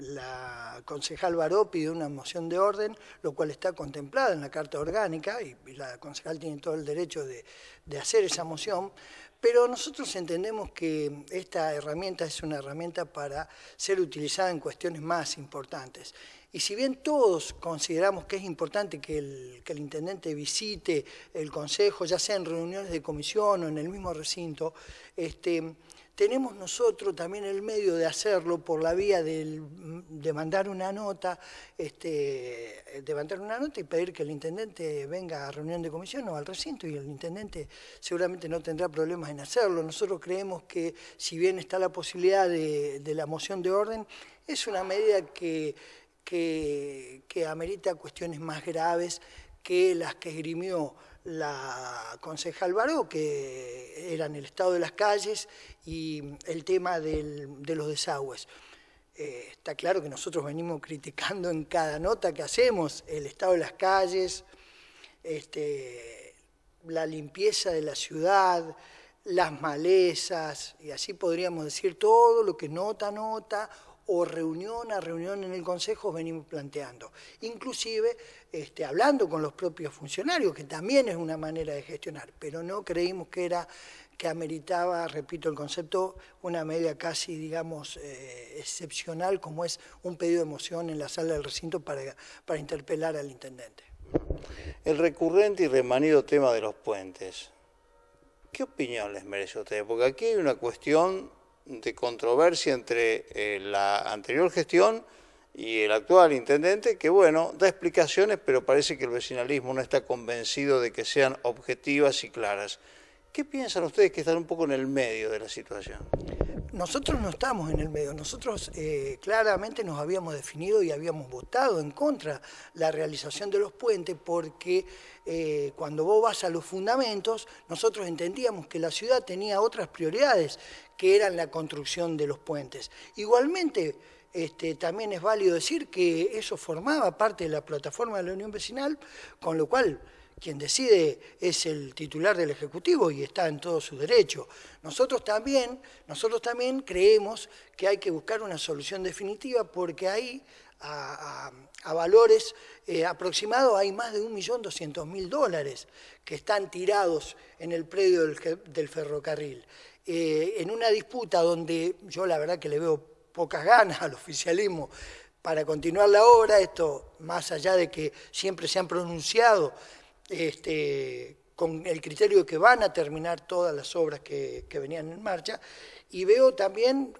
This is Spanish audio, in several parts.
la concejal Baró pide una moción de orden, lo cual está contemplada en la Carta Orgánica, y, la concejal tiene todo el derecho de hacer esa moción, pero nosotros entendemos que esta herramienta es una herramienta para ser utilizada en cuestiones más importantes. Y si bien todos consideramos que es importante que el, intendente visite el Consejo, ya sea en reuniones de comisión o en el mismo recinto, este, tenemos nosotros también el medio de hacerlo por la vía del demandar una nota, este, una nota y pedir que el intendente venga a reunión de comisión o al recinto y el intendente seguramente no tendrá problemas en hacerlo. Nosotros creemos que si bien está la posibilidad de, la moción de orden, es una medida que, amerita cuestiones más graves que las que esgrimió la concejal Baró, que eran el estado de las calles y el tema de los desagües. Eh, está claro que nosotros venimos criticando en cada nota que hacemos el estado de las calles, este, la limpieza de la ciudad, las malezas, y así podríamos decir todo lo que nota nota o reunión a reunión en el Consejo venimos planteando. Inclusive este, hablando con los propios funcionarios, que también es una manera de gestionar, pero no creímos que era que ameritaba, repito el concepto, una media casi, digamos, eh, excepcional como es un pedido de moción en la sala del recinto para, para interpelar al intendente. El recurrente y remanido tema de los puentes, ¿qué opinión les merece a ustedes? Porque aquí hay una cuestión de controversia entre eh, la anterior gestión y el actual intendente, que bueno, da explicaciones, pero parece que el vecinalismo no está convencido de que sean objetivas y claras. ¿Qué piensan ustedes que están un poco en el medio de la situación? Nosotros no estamos en el medio, nosotros eh, claramente nos habíamos definido y habíamos votado en contra la realización de los puentes porque eh, cuando vos vas a los fundamentos, nosotros entendíamos que la ciudad tenía otras prioridades que eran la construcción de los puentes. Igualmente, este, también es válido decir que eso formaba parte de la plataforma de la Unión Vecinal, con lo cual quien decide es el titular del Ejecutivo y está en todo su derecho. Nosotros también, nosotros también creemos que hay que buscar una solución definitiva porque ahí a, valores eh, aproximados hay más de 1.200.000 dólares que están tirados en el predio del, ferrocarril. Eh, en una disputa donde yo la verdad que le veo pocas ganas al oficialismo para continuar la obra, esto más allá de que siempre se han pronunciado este, con el criterio de que van a terminar todas las obras que, venían en marcha, y veo también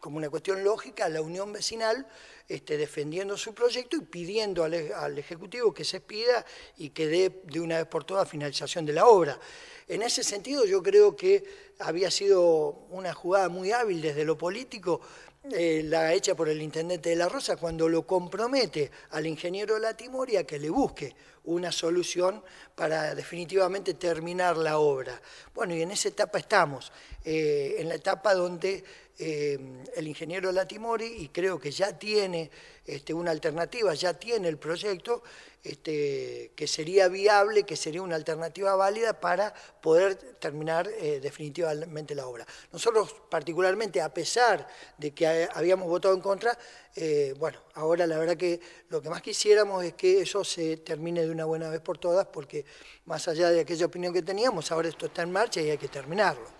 como una cuestión lógica, la unión vecinal este, defendiendo su proyecto y pidiendo al, Ejecutivo que se pida y que dé de una vez por todas finalización de la obra. En ese sentido yo creo que había sido una jugada muy hábil desde lo político eh, la hecha por el intendente de La Rosa cuando lo compromete al ingeniero Latimori a que le busque una solución para definitivamente terminar la obra. Bueno, y en esa etapa estamos, eh, en la etapa donde eh, el ingeniero Latimori, y creo que ya tiene este, una alternativa, ya tiene el proyecto, este, que sería viable, que sería una alternativa válida para poder terminar eh, definitivamente la obra. Nosotros particularmente, a pesar de que habíamos votado en contra, eh, bueno, ahora la verdad que lo que más quisiéramos es que eso se termine de una buena vez por todas, porque más allá de aquella opinión que teníamos, ahora esto está en marcha y hay que terminarlo.